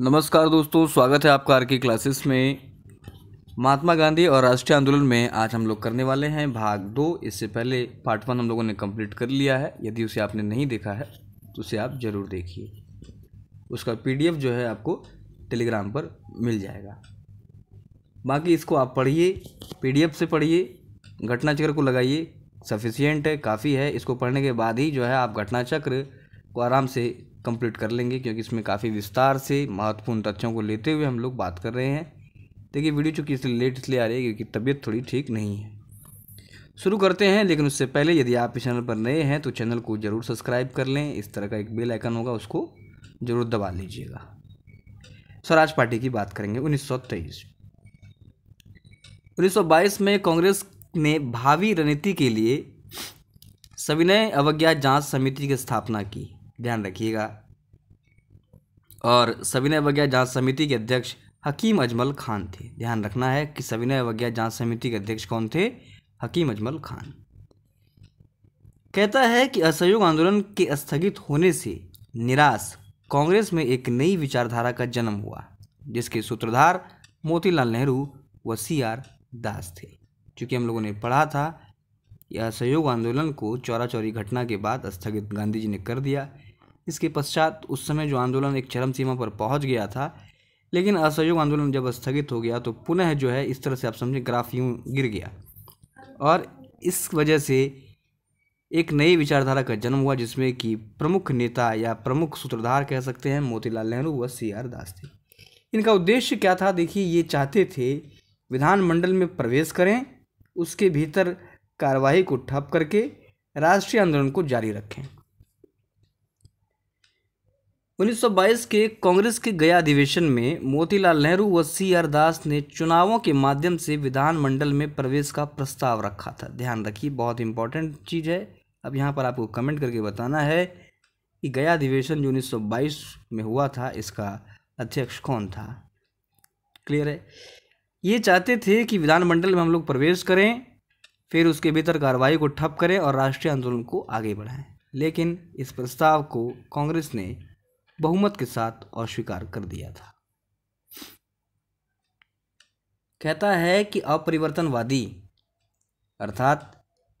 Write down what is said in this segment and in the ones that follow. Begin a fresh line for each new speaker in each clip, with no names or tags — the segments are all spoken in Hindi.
नमस्कार दोस्तों स्वागत है आपका आर की क्लासेस में महात्मा गांधी और राष्ट्रीय आंदोलन में आज हम लोग करने वाले हैं भाग दो इससे पहले पार्ट वन हम लोगों ने कंप्लीट कर लिया है यदि उसे आपने नहीं देखा है तो उसे आप ज़रूर देखिए उसका पीडीएफ जो है आपको टेलीग्राम पर मिल जाएगा बाकी इसको आप पढ़िए पी से पढ़िए घटनाचक्र को लगाइए सफिशियंट है काफ़ी है इसको पढ़ने के बाद ही जो है आप घटनाचक्र को आराम से कंप्लीट कर लेंगे क्योंकि इसमें काफ़ी विस्तार से महत्वपूर्ण तथ्यों को लेते हुए हम लोग बात कर रहे हैं देखिए वीडियो चूँकि इसलिए लेट इसलिए आ रही है क्योंकि तबीयत थोड़ी ठीक नहीं है शुरू करते हैं लेकिन उससे पहले यदि आप इस चैनल पर नए हैं तो चैनल को ज़रूर सब्सक्राइब कर लें इस तरह का एक बेल आइकन होगा उसको ज़रूर दबा लीजिएगा स्वराज पार्टी की बात करेंगे 1923 1922 में कांग्रेस ने भावी रणनीति के लिए सविनय अवज्ञा जांच समिति की स्थापना की ध्यान रखिएगा और सविनय वज्ञा जांच समिति के अध्यक्ष हकीम अजमल खान थे ध्यान रखना है कि सविनय वज्ञा जांच समिति के अध्यक्ष कौन थे हकीम अजमल खान कहता है कि असहयोग आंदोलन के स्थगित होने से निराश कांग्रेस में एक नई विचारधारा का जन्म हुआ जिसके सूत्रधार मोतीलाल नेहरू व सी आर दास थे चूँकि हम लोगों ने पढ़ा था यह असहयोग आंदोलन को चौरा चौरी घटना के बाद स्थगित गांधी जी ने कर दिया इसके पश्चात उस समय जो आंदोलन एक चरम सीमा पर पहुंच गया था लेकिन असहयोग आंदोलन जब स्थगित हो गया तो पुनः जो है इस तरह से आप समझें ग्राफ यूँ गिर गया और इस वजह से एक नई विचारधारा का जन्म हुआ जिसमें कि प्रमुख नेता या प्रमुख सूत्रधार कह सकते हैं मोतीलाल नेहरू व सी आर दास थे इनका उद्देश्य क्या था देखिए ये चाहते थे विधानमंडल में प्रवेश करें उसके भीतर कार्रवाई को ठप करके राष्ट्रीय आंदोलन को जारी रखें 1922 के कांग्रेस के गया अधिवेशन में मोतीलाल नेहरू व सी आर दास ने चुनावों के माध्यम से विधानमंडल में प्रवेश का प्रस्ताव रखा था ध्यान रखिए बहुत इंपॉर्टेंट चीज़ है अब यहाँ पर आपको कमेंट करके बताना है कि गया अधिवेशन जो 1922 में हुआ था इसका अध्यक्ष कौन था क्लियर है ये चाहते थे कि विधानमंडल में हम लोग प्रवेश करें फिर उसके भीतर कार्रवाई को ठप करें और राष्ट्रीय आंदोलन को आगे बढ़ाएं लेकिन इस प्रस्ताव को कांग्रेस ने बहुमत के साथ अस्वीकार कर दिया था कहता है कि अपरिवर्तनवादी अर्थात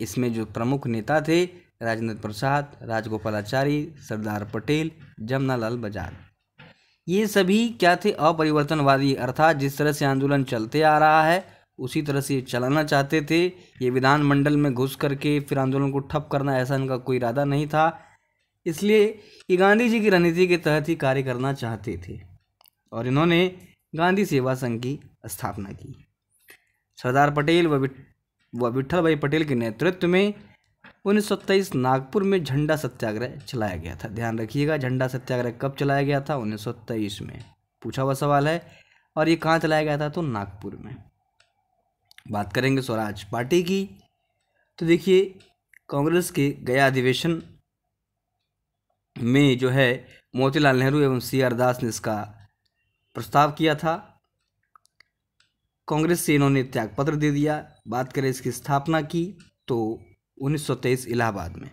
इसमें जो प्रमुख नेता थे राजेंद्र प्रसाद राजगोपालाचारी सरदार पटेल जमनालाल बजाज ये सभी क्या थे अपरिवर्तनवादी अर्थात जिस तरह से आंदोलन चलते आ रहा है उसी तरह से ये चलाना चाहते थे ये विधानमंडल में घुस करके फिर आंदोलन को ठप करना ऐसा इनका कोई इरादा नहीं था इसलिए ये गांधी जी की रणनीति के तहत ही कार्य करना चाहते थे और इन्होंने गांधी सेवा संघ की स्थापना की सरदार पटेल व विठल भाई पटेल के नेतृत्व में उन्नीस सौ नागपुर में झंडा सत्याग्रह चलाया गया था ध्यान रखिएगा झंडा सत्याग्रह कब चलाया गया था उन्नीस में पूछा हुआ सवाल है और ये कहाँ चलाया गया था तो नागपुर में बात करेंगे स्वराज पार्टी की तो देखिए कांग्रेस के गया अधिवेशन में जो है मोतीलाल नेहरू एवं सी आर दास ने इसका प्रस्ताव किया था कांग्रेस से इन्होंने त्यागपत्र दे दिया बात करें इसकी स्थापना की तो 1923 इलाहाबाद में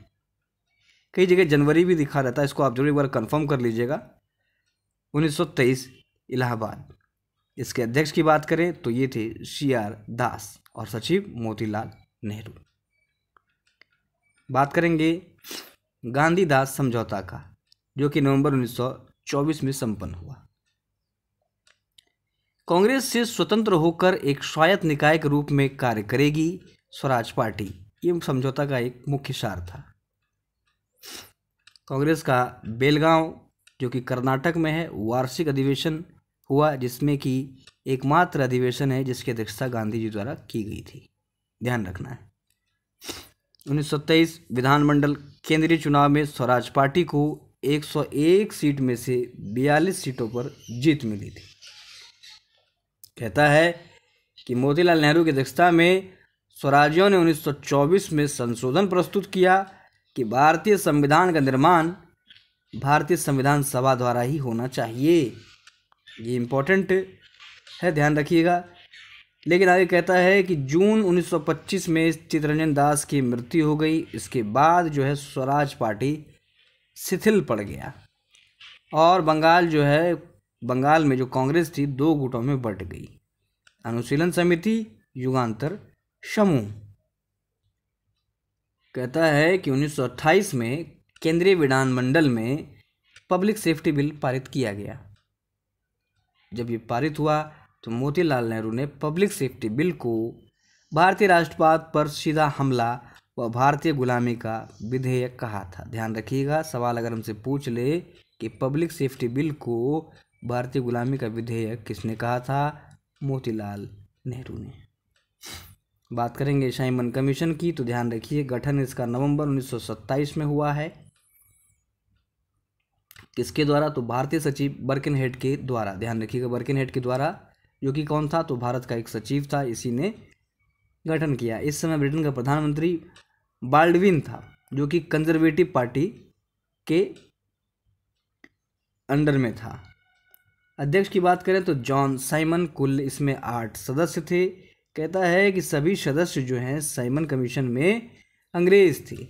कई जगह जनवरी भी दिखा रहता है इसको आप जरूर एक बार कंफर्म कर लीजिएगा 1923 इलाहाबाद इसके अध्यक्ष की बात करें तो ये थे सी आर दास और सचिव मोतीलाल नेहरू बात करेंगे गांधी दास समझौता का जो कि नवंबर 1924 में संपन्न हुआ कांग्रेस से स्वतंत्र होकर एक स्वायत्त निकाय के रूप में कार्य करेगी स्वराज पार्टी ये समझौता का एक मुख्य सार था कांग्रेस का बेलगांव जो कि कर्नाटक में है वार्षिक अधिवेशन हुआ जिसमें कि एकमात्र अधिवेशन है जिसकी अध्यक्षता गांधी जी द्वारा की गई थी ध्यान रखना है 1923 विधानमंडल केंद्रीय चुनाव में स्वराज पार्टी को 101 सीट में से 42 सीटों पर जीत मिली थी कहता है कि मोतीलाल नेहरू की अध्यक्षता में स्वराज्यों ने 1924 में संशोधन प्रस्तुत किया कि भारतीय संविधान का निर्माण भारतीय संविधान सभा द्वारा ही होना चाहिए ये इम्पोर्टेंट है ध्यान रखिएगा लेकिन आगे कहता है कि जून 1925 में चित्रंजन दास की मृत्यु हो गई इसके बाद जो है स्वराज पार्टी शिथिल पड़ गया और बंगाल जो है बंगाल में जो कांग्रेस थी दो गुटों में बट गई अनुशीलन समिति युगांतर समूह कहता है कि 1928 में केंद्रीय विधानमंडल में पब्लिक सेफ्टी बिल पारित किया गया जब ये पारित हुआ तो मोतीलाल नेहरू ने पब्लिक सेफ्टी बिल को भारतीय राष्ट्रवाद पर सीधा हमला व भारतीय गुलामी का विधेयक कहा था ध्यान रखिएगा सवाल अगर हमसे पूछ ले कि पब्लिक सेफ्टी बिल को भारतीय गुलामी का विधेयक किसने कहा था मोतीलाल नेहरू ने बात करेंगे मन कमीशन की तो ध्यान रखिए गठन इसका नवंबर 1927 में हुआ है किसके द्वारा तो भारतीय सचिव बर्किन हेड के द्वारा ध्यान रखिएगा बर्किन हेड के द्वारा जो कि कौन था तो भारत का एक सचिव था इसी ने गठन किया इस समय ब्रिटेन का प्रधानमंत्री बाल्डविन था जो कि कंजर्वेटिव पार्टी के अंडर में था अध्यक्ष की बात करें तो जॉन साइमन कुल इसमें आठ सदस्य थे कहता है कि सभी सदस्य जो हैं साइमन कमीशन में अंग्रेज थे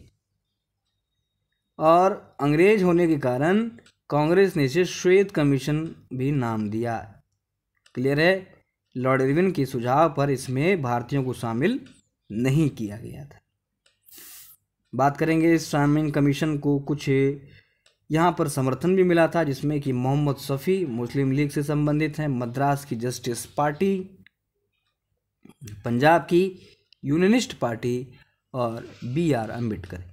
और अंग्रेज होने के कारण कांग्रेस ने इसे श्वेत कमीशन भी नाम दिया क्लियर है लॉर्ड इरविन के सुझाव पर इसमें भारतीयों को शामिल नहीं किया गया था बात करेंगे इस शामिल कमीशन को कुछ यहाँ पर समर्थन भी मिला था जिसमें कि मोहम्मद शफ़ी मुस्लिम लीग से संबंधित हैं मद्रास की जस्टिस पार्टी पंजाब की यूनियनिस्ट पार्टी और बी आर अम्बेडकर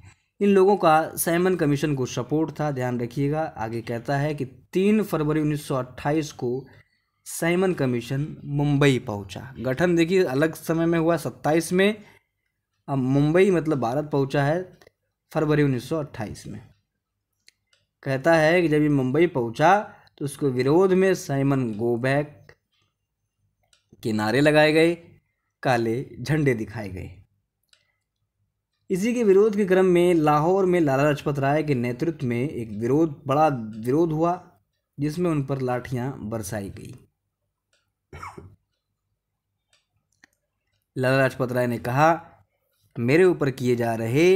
इन लोगों का साइमन कमीशन को सपोर्ट था ध्यान रखिएगा आगे कहता है कि तीन फरवरी 1928 को साइमन कमीशन मुंबई पहुंचा गठन देखिए अलग समय में हुआ 27 में अब मुंबई मतलब भारत पहुंचा है फरवरी 1928 में कहता है कि जब ये मुंबई पहुंचा तो उसको विरोध में साइमन गोबैक के नारे लगाए गए काले झंडे दिखाए गए इसी के विरोध के क्रम में लाहौर में लाला लाजपत राय के नेतृत्व में एक विरोध बड़ा विरोध हुआ जिसमें उन पर लाठियां बरसाई गई लाला लाजपत राय ने कहा मेरे ऊपर किए जा रहे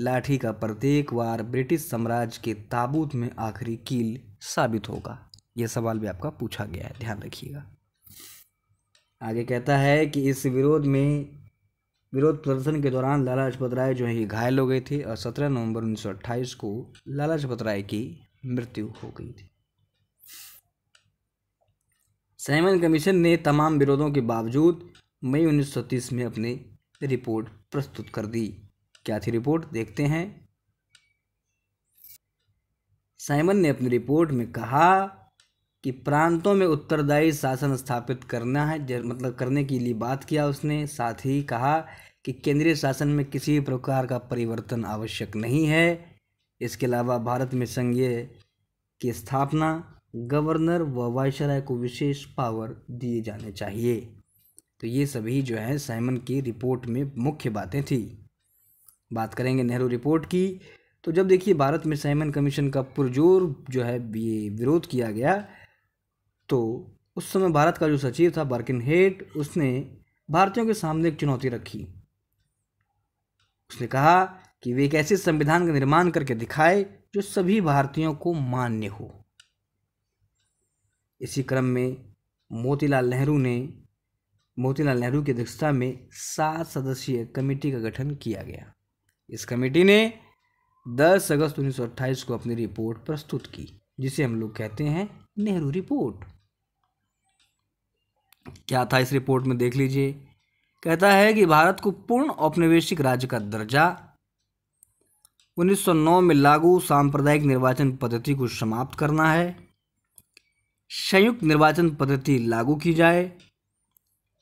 लाठी का प्रत्येक वार ब्रिटिश साम्राज्य के ताबूत में आखिरी कील साबित होगा यह सवाल भी आपका पूछा गया है ध्यान रखिएगा आगे कहता है कि इस विरोध में विरोध प्रदर्शन के दौरान लाला लाजपत राय जो है ये घायल हो गए थे और 17 नवंबर 1928 को लाला लाजपत राय की मृत्यु हो गई थी साइमन कमीशन ने तमाम विरोधों के बावजूद मई 1930 में अपनी रिपोर्ट प्रस्तुत कर दी क्या थी रिपोर्ट देखते हैं साइमन ने अपनी रिपोर्ट में कहा कि प्रांतों में उत्तरदायी शासन स्थापित करना है मतलब करने के लिए बात किया उसने साथ ही कहा कि केंद्रीय शासन में किसी प्रकार का परिवर्तन आवश्यक नहीं है इसके अलावा भारत में संघीय की स्थापना गवर्नर व वायसराय को विशेष पावर दिए जाने चाहिए तो ये सभी जो है साइमन की रिपोर्ट में मुख्य बातें थी बात करेंगे नेहरू रिपोर्ट की तो जब देखिए भारत में साइमन कमीशन का पुरजोर जो है विरोध किया गया तो उस समय भारत का जो सचिव था बर्किन हेट उसने भारतीयों के सामने एक चुनौती रखी उसने कहा कि वे एक ऐसे संविधान का निर्माण करके दिखाए जो सभी भारतीयों को मान्य हो इसी क्रम में मोतीलाल नेहरू ने मोतीलाल नेहरू की अध्यक्षता में सात सदस्यीय कमेटी का गठन किया गया इस कमेटी ने 10 अगस्त 1928 को अपनी रिपोर्ट प्रस्तुत की जिसे हम लोग कहते हैं नेहरू रिपोर्ट क्या था इस रिपोर्ट में देख लीजिए कहता है कि भारत को पूर्ण औपनिवेशिक राज्य का दर्जा 1909 में लागू सांप्रदायिक निर्वाचन पद्धति को समाप्त करना है संयुक्त निर्वाचन पद्धति लागू की जाए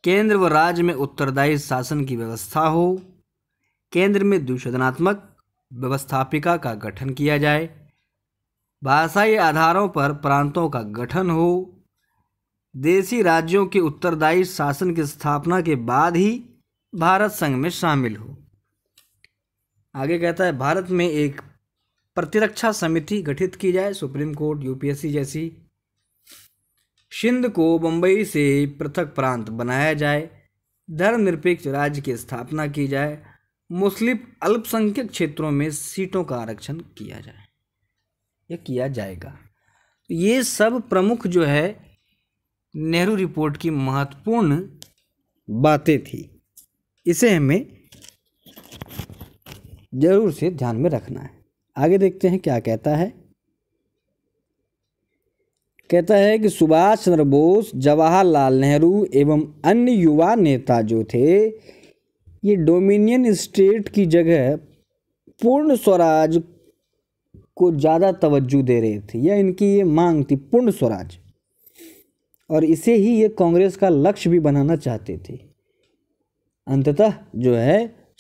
केंद्र व राज्य में उत्तरदायी शासन की व्यवस्था हो केंद्र में द्विशनात्मक व्यवस्थापिका का गठन किया जाए भाषाई आधारों पर प्रांतों का गठन हो देशी राज्यों के उत्तरदायी शासन की स्थापना के बाद ही भारत संघ में शामिल हो आगे कहता है भारत में एक प्रतिरक्षा समिति गठित की जाए सुप्रीम कोर्ट यूपीएससी जैसी सिंध को बम्बई से पृथक प्रांत बनाया जाए धर्मनिरपेक्ष राज्य की स्थापना की जाए मुस्लिम अल्पसंख्यक क्षेत्रों में सीटों का आरक्षण किया जाए या किया जाएगा तो ये सब प्रमुख जो है नेहरू रिपोर्ट की महत्वपूर्ण बातें थी इसे हमें जरूर से ध्यान में रखना है आगे देखते हैं क्या कहता है कहता है कि सुभाष चंद्र बोस जवाहरलाल नेहरू एवं अन्य युवा नेता जो थे ये डोमिनियन स्टेट की जगह पूर्ण स्वराज को ज़्यादा तवज्जो दे रहे थे या इनकी ये मांग थी पूर्ण स्वराज और इसे ही ये कांग्रेस का लक्ष्य भी बनाना चाहते थे अंततः जो है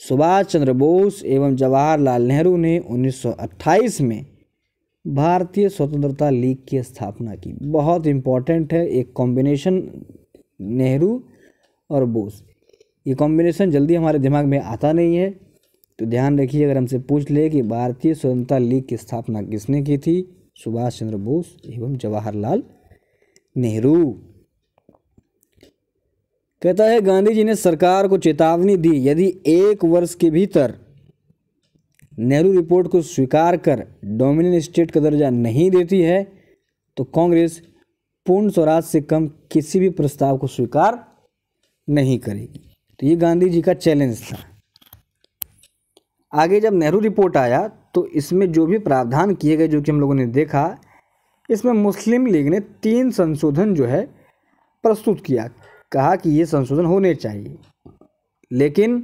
सुभाष चंद्र बोस एवं जवाहरलाल नेहरू ने 1928 में भारतीय स्वतंत्रता लीग की स्थापना की बहुत इम्पॉर्टेंट है एक कॉम्बिनेशन नेहरू और बोस ये कॉम्बिनेशन जल्दी हमारे दिमाग में आता नहीं है तो ध्यान रखिए अगर हमसे पूछ ले कि भारतीय स्वतंत्रता लीग की स्थापना किसने की थी सुभाष चंद्र बोस एवं जवाहरलाल नेहरू कहता है गांधी जी ने सरकार को चेतावनी दी यदि एक वर्ष के भीतर नेहरू रिपोर्ट को स्वीकार कर डोमिनियन स्टेट का दर्जा नहीं देती है तो कांग्रेस पूर्ण स्वराज से कम किसी भी प्रस्ताव को स्वीकार नहीं करेगी तो ये गांधी जी का चैलेंज था आगे जब नेहरू रिपोर्ट आया तो इसमें जो भी प्रावधान किए गए जो कि हम लोगों ने देखा इसमें मुस्लिम लीग ने तीन संशोधन जो है प्रस्तुत किया कहा कि ये संशोधन होने चाहिए लेकिन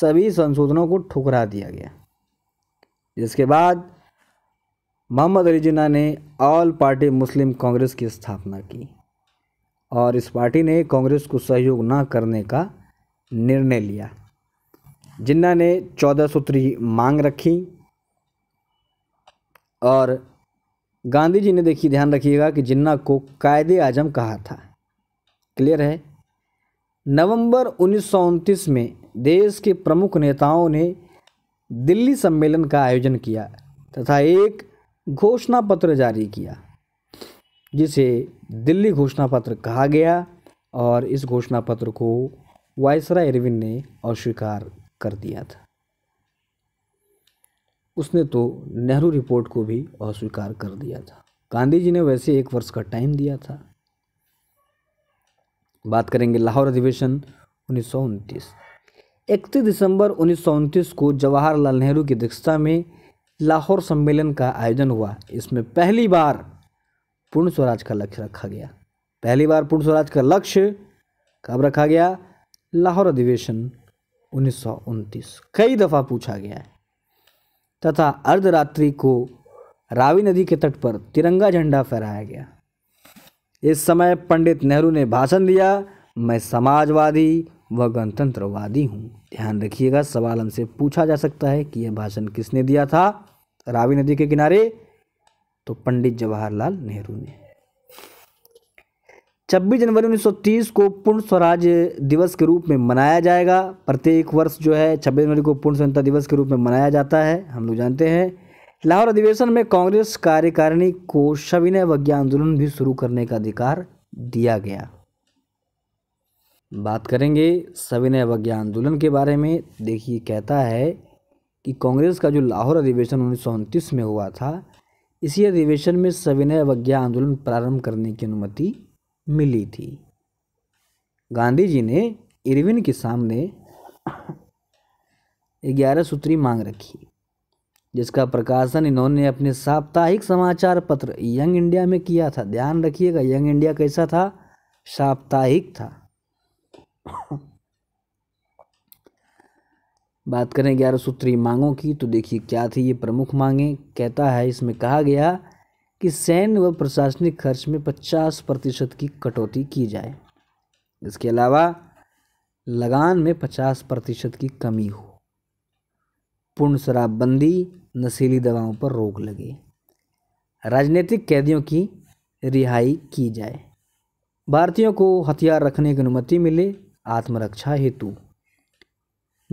सभी संशोधनों को ठुकरा दिया गया जिसके बाद मोहम्मद अली जिन्ना ने ऑल पार्टी मुस्लिम कांग्रेस की स्थापना की और इस पार्टी ने कांग्रेस को सहयोग न करने का निर्णय लिया जिन्ना ने चौदह सूत्री मांग रखी और गांधी जी ने देखिए ध्यान रखिएगा कि जिन्ना को कायदे आजम कहा था क्लियर है नवंबर उन्नीस में देश के प्रमुख नेताओं ने दिल्ली सम्मेलन का आयोजन किया तथा एक घोषणा पत्र जारी किया जिसे दिल्ली घोषणा पत्र कहा गया और इस घोषणा पत्र को वायसराय इरविन ने अस्वीकार कर दिया था उसने तो नेहरू रिपोर्ट को भी अस्वीकार कर दिया था गांधी जी ने वैसे एक वर्ष का टाइम दिया था बात करेंगे लाहौर अधिवेशन उन्नीस सौ इकतीस दिसंबर उन्नीस को जवाहरलाल नेहरू की अध्यक्षता में लाहौर सम्मेलन का आयोजन हुआ इसमें पहली बार पूर्ण स्वराज का लक्ष्य रखा गया पहली बार पूर्ण स्वराज का लक्ष्य कब रखा गया लाहौर अधिवेशन उन्नीस कई दफ़ा पूछा गया है तथा अर्धरात्रि को रावी नदी के तट पर तिरंगा झंडा फहराया गया इस समय पंडित नेहरू ने भाषण दिया मैं समाजवादी व गणतंत्रवादी हूँ ध्यान रखिएगा सवाल हमसे पूछा जा सकता है कि यह भाषण किसने दिया था रावी नदी के किनारे तो पंडित जवाहरलाल नेहरू ने 26 जनवरी 1930 को पूर्ण स्वराज दिवस के रूप में मनाया जाएगा प्रत्येक वर्ष जो है 26 जनवरी को पूर्ण स्वतंत्रता दिवस के रूप में मनाया जाता है हम लोग जानते हैं लाहौर अधिवेशन में कांग्रेस कार्यकारिणी को सविनय वज्ञा आंदोलन भी शुरू करने का अधिकार दिया गया बात करेंगे सविनय वज्ञा आंदोलन के बारे में देखिए कहता है कि कांग्रेस का जो लाहौर अधिवेशन उन्नीस में हुआ था इसी अधिवेशन में सविनय वज्ञा आंदोलन प्रारंभ करने की अनुमति मिली थी गांधी जी ने इरविन के सामने ग्यारह सूत्री मांग रखी जिसका प्रकाशन इन्होंने अपने साप्ताहिक समाचार पत्र यंग इंडिया में किया था ध्यान रखिएगा यंग इंडिया कैसा था साप्ताहिक था बात करें ग्यारह सूत्री मांगों की तो देखिए क्या थी ये प्रमुख मांगे कहता है इसमें कहा गया कि सैन्य व प्रशासनिक खर्च में 50 प्रतिशत की कटौती की जाए इसके अलावा लगान में 50 प्रतिशत की कमी हो पूर्ण शराबबंदी नशीली दवाओं पर रोक लगे राजनीतिक कैदियों की रिहाई की जाए भारतीयों को हथियार रखने की अनुमति मिले आत्मरक्षा हेतु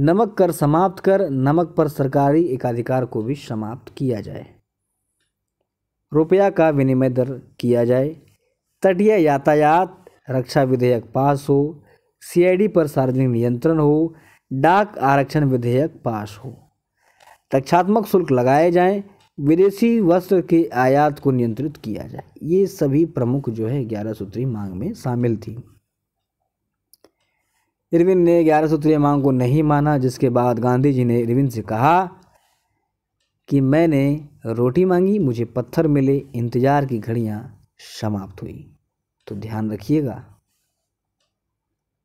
नमक कर समाप्त कर नमक पर सरकारी एकाधिकार को भी समाप्त किया जाए रुपया का विनिमय दर किया जाए तटीय यातायात रक्षा विधेयक पास हो सीआईडी पर सार्वजनिक नियंत्रण हो डाक आरक्षण विधेयक पास हो रक्षात्मक शुल्क लगाए जाएं विदेशी वस्त्र के आयात को नियंत्रित किया जाए ये सभी प्रमुख जो है ग्यारह सूत्री मांग में शामिल थी इरविन ने ग्यारह सूत्रीय मांग को नहीं माना जिसके बाद गांधी जी ने इरविन से कहा कि मैंने रोटी मांगी मुझे पत्थर मिले इंतज़ार की घड़ियाँ समाप्त हुई तो ध्यान रखिएगा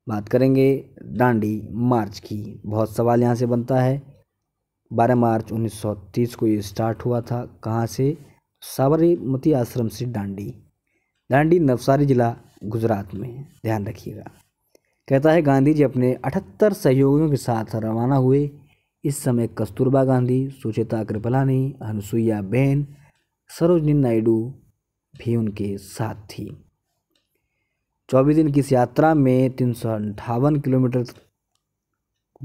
बात करेंगे डांडी मार्च की बहुत सवाल यहाँ से बनता है 12 मार्च 1930 को ये स्टार्ट हुआ था कहाँ से साबरमती आश्रम से डांडी डांडी नवसारी जिला गुजरात में ध्यान रखिएगा कहता है गांधी जी अपने 78 सहयोगियों के साथ रवाना हुए इस समय कस्तूरबा गांधी सुचेता कृपलानी अनुसुईया बेन सरोजनी नायडू भी उनके साथ थी चौबीस दिन की इस यात्रा में तीन सौ अंठावन किलोमीटर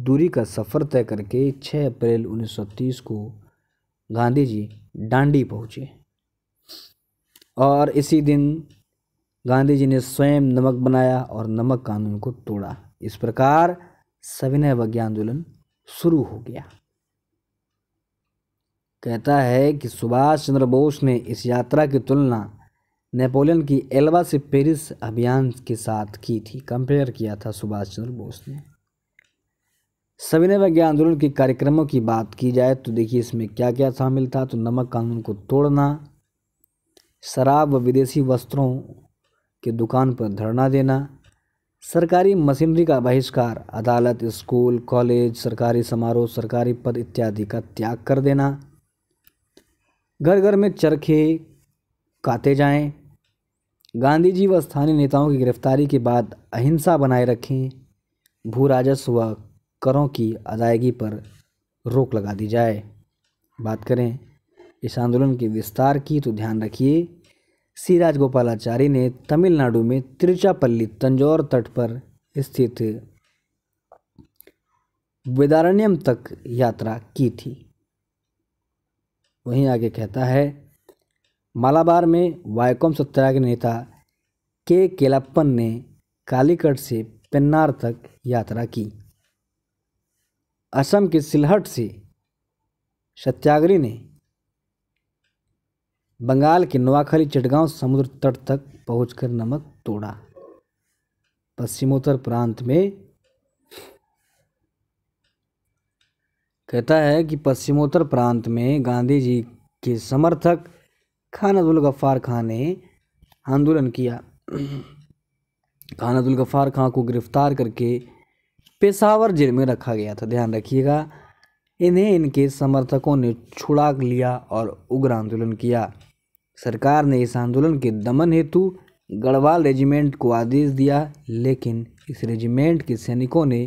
दूरी का सफ़र तय करके 6 अप्रैल 1930 को गांधी जी डांडी पहुँचे और इसी दिन गांधी जी ने स्वयं नमक बनाया और नमक कानून को तोड़ा इस प्रकार सविनय अवज्ञा आंदोलन शुरू हो गया कहता है कि सुभाष चंद्र बोस ने इस यात्रा की तुलना नेपोलियन की एल्वा से पेरिस अभियान के साथ की थी कंपेयर किया था सुभाष चंद्र बोस ने सविनय वैज्ञानिक आंदोलन के कार्यक्रमों की बात की जाए तो देखिए इसमें क्या क्या शामिल था तो नमक कानून को तोड़ना शराब व विदेशी वस्त्रों के दुकान पर धरना देना सरकारी मशीनरी का बहिष्कार अदालत स्कूल कॉलेज सरकारी समारोह सरकारी पद इत्यादि का त्याग कर देना घर घर में चरखे काते जाएं, गांधी जी व स्थानीय नेताओं की गिरफ्तारी के बाद अहिंसा बनाए रखें भू राजस्व व करों की अदायगी पर रोक लगा दी जाए बात करें इस आंदोलन के विस्तार की तो ध्यान रखिए सी राजगोपालाचारी ने तमिलनाडु में तिरुचापल्ली तंजौर तट पर स्थित वेदारण्यम तक यात्रा की थी वहीं आगे कहता है मालाबार में वायकोम सत्याग्रह नेता के केलाप्पन ने कालीकट से पेन्नार तक यात्रा की असम के सिलहट से सत्याग्री ने बंगाल के नोआखली चटगांव समुद्र तट तक पहुंचकर नमक तोड़ा पश्चिमोत्तर प्रांत में कहता है कि पश्चिमोत्तर प्रांत में गांधी जी के समर्थक खान अब्दुल गफ्फार खां ने आंदोलन किया खान अब्दुल गफ्फार खां को गिरफ्तार करके पेशावर जेल में रखा गया था ध्यान रखिएगा इन्हें इनके समर्थकों ने छुड़ा लिया और उग्र आंदोलन किया सरकार ने इस आंदोलन के दमन हेतु गढ़वाल रेजिमेंट को आदेश दिया लेकिन इस रेजिमेंट के सैनिकों ने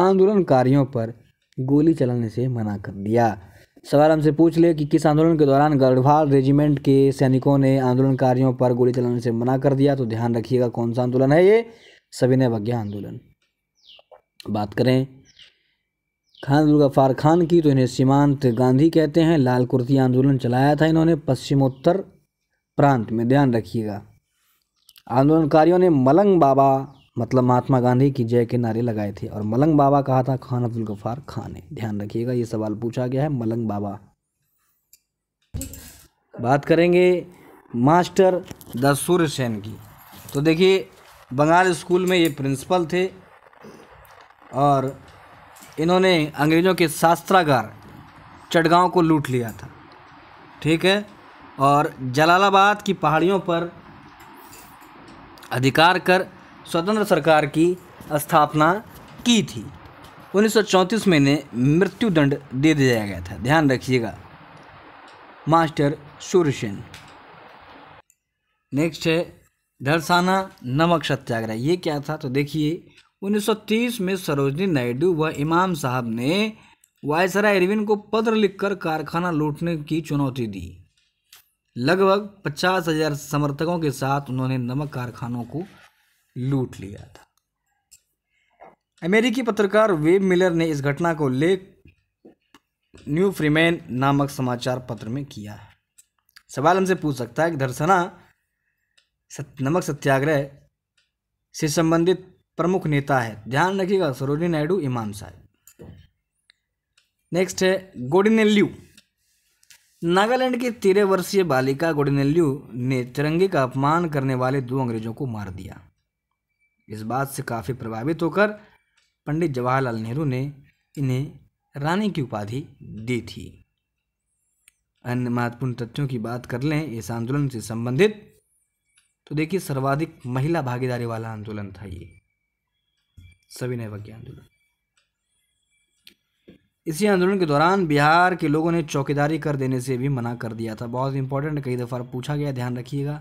आंदोलनकारियों पर गोली चलाने से मना कर दिया सवाल हमसे पूछ ले कि किस आंदोलन के दौरान गढ़वाल रेजिमेंट के सैनिकों ने आंदोलनकारियों पर गोली चलाने से मना कर दिया तो ध्यान रखिएगा कौन सा आंदोलन है ये सविनय अवज्ञा आंदोलन बात करें खान जुल्फ़ार खान की तो इन्हें सीमांत गांधी कहते हैं लाल कुर्ती आंदोलन चलाया था इन्होंने पश्चिमोत्तर प्रांत में ध्यान रखिएगा आंदोलनकारियों ने मलंग बाबा मतलब महात्मा गांधी की जय के नारे लगाए थे और मलंग बाबा कहा था खान अब्दुल गफ़ार खान ने ध्यान रखिएगा ये सवाल पूछा गया है मलंग बाबा बात करेंगे मास्टर सूर्य सेन की तो देखिए बंगाल स्कूल में ये प्रिंसिपल थे और इन्होंने अंग्रेज़ों के शास्त्रागार चटगांव को लूट लिया था ठीक है और जलालाबाद की पहाड़ियों पर अधिकार कर स्वतंत्र सरकार की स्थापना की थी 1934 में ने मृत्युदंड दे दिया गया था ध्यान रखिएगा मास्टर सूर्यसेन नेक्स्ट है धरसाना नमक सत्याग्रह ये क्या था तो देखिए 1930 में सरोजनी नायडू व इमाम साहब ने वायसराय इरविन को पत्र लिखकर कारखाना लूटने की चुनौती दी लगभग पचास हजार समर्थकों के साथ उन्होंने नमक कारखानों को लूट लिया था अमेरिकी पत्रकार वेब मिलर ने इस घटना को लेख न्यू फ्रीमैन नामक समाचार पत्र में किया है सवाल हमसे पूछ सकता है कि धरसना नमक सत्याग्रह से संबंधित प्रमुख नेता है ध्यान रखिएगा सरोजिनी नायडू इमाम साहब नेक्स्ट है गोडिनेल्यू नागालैंड की तेरह वर्षीय बालिका गोडिनेल्यू ने तिरंगे का अपमान करने वाले दो अंग्रेजों को मार दिया इस बात से काफ़ी प्रभावित होकर पंडित जवाहरलाल नेहरू ने इन्हें रानी की उपाधि दी थी अन्य महत्वपूर्ण तथ्यों की बात कर लें इस आंदोलन से संबंधित तो देखिए सर्वाधिक महिला भागीदारी वाला आंदोलन था ये सविनय अवज्ञा आंदोलन इसी आंदोलन के दौरान बिहार के लोगों ने चौकीदारी कर देने से भी मना कर दिया था बहुत इंपॉर्टेंट कई दफ़ा पूछा गया ध्यान रखिएगा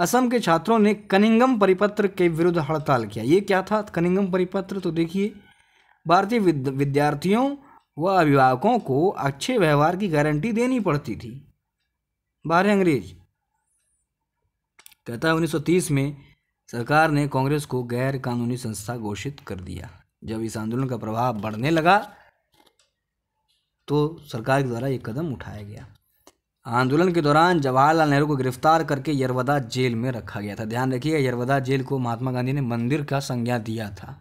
असम के छात्रों ने कनिंगम परिपत्र के विरुद्ध हड़ताल किया ये क्या था कनिंगम परिपत्र तो देखिए भारतीय विद्यार्थियों व अभिभावकों को अच्छे व्यवहार की गारंटी देनी पड़ती थी बारह अंग्रेज कहता है 1930 में सरकार ने कांग्रेस को गैर कानूनी संस्था घोषित कर दिया जब इस आंदोलन का प्रभाव बढ़ने लगा तो सरकार के द्वारा एक कदम उठाया गया आंदोलन के दौरान जवाहरलाल नेहरू को गिरफ्तार करके यरवदा जेल में रखा गया था ध्यान रखिए यरवदा जेल को महात्मा गांधी ने मंदिर का संज्ञा दिया था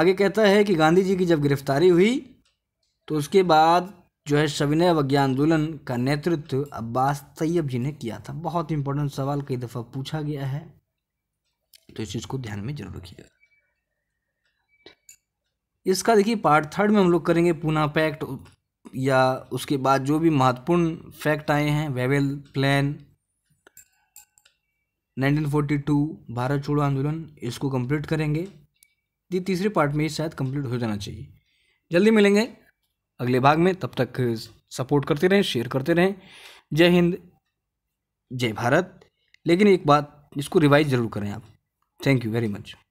आगे कहता है कि गांधी जी की जब गिरफ्तारी हुई तो उसके बाद जो है सविनय अवज्ञा आंदोलन का नेतृत्व अब्बास तैयब जी ने किया था बहुत इंपॉर्टेंट सवाल कई दफ़ा पूछा गया है तो इस चीज़ को ध्यान में जरूर रखिएगा इसका देखिए पार्ट थर्ड में हम लोग करेंगे पूना पैक्ट या उसके बाद जो भी महत्वपूर्ण फैक्ट आए हैं वेवेल प्लान 1942 भारत छोड़ो आंदोलन इसको कंप्लीट करेंगे ये तीसरे पार्ट में शायद कंप्लीट हो जाना चाहिए जल्दी मिलेंगे अगले भाग में तब तक सपोर्ट करते रहें शेयर करते रहें जय हिंद जय भारत लेकिन एक बात इसको रिवाइज ज़रूर करें आप थैंक यू वेरी मच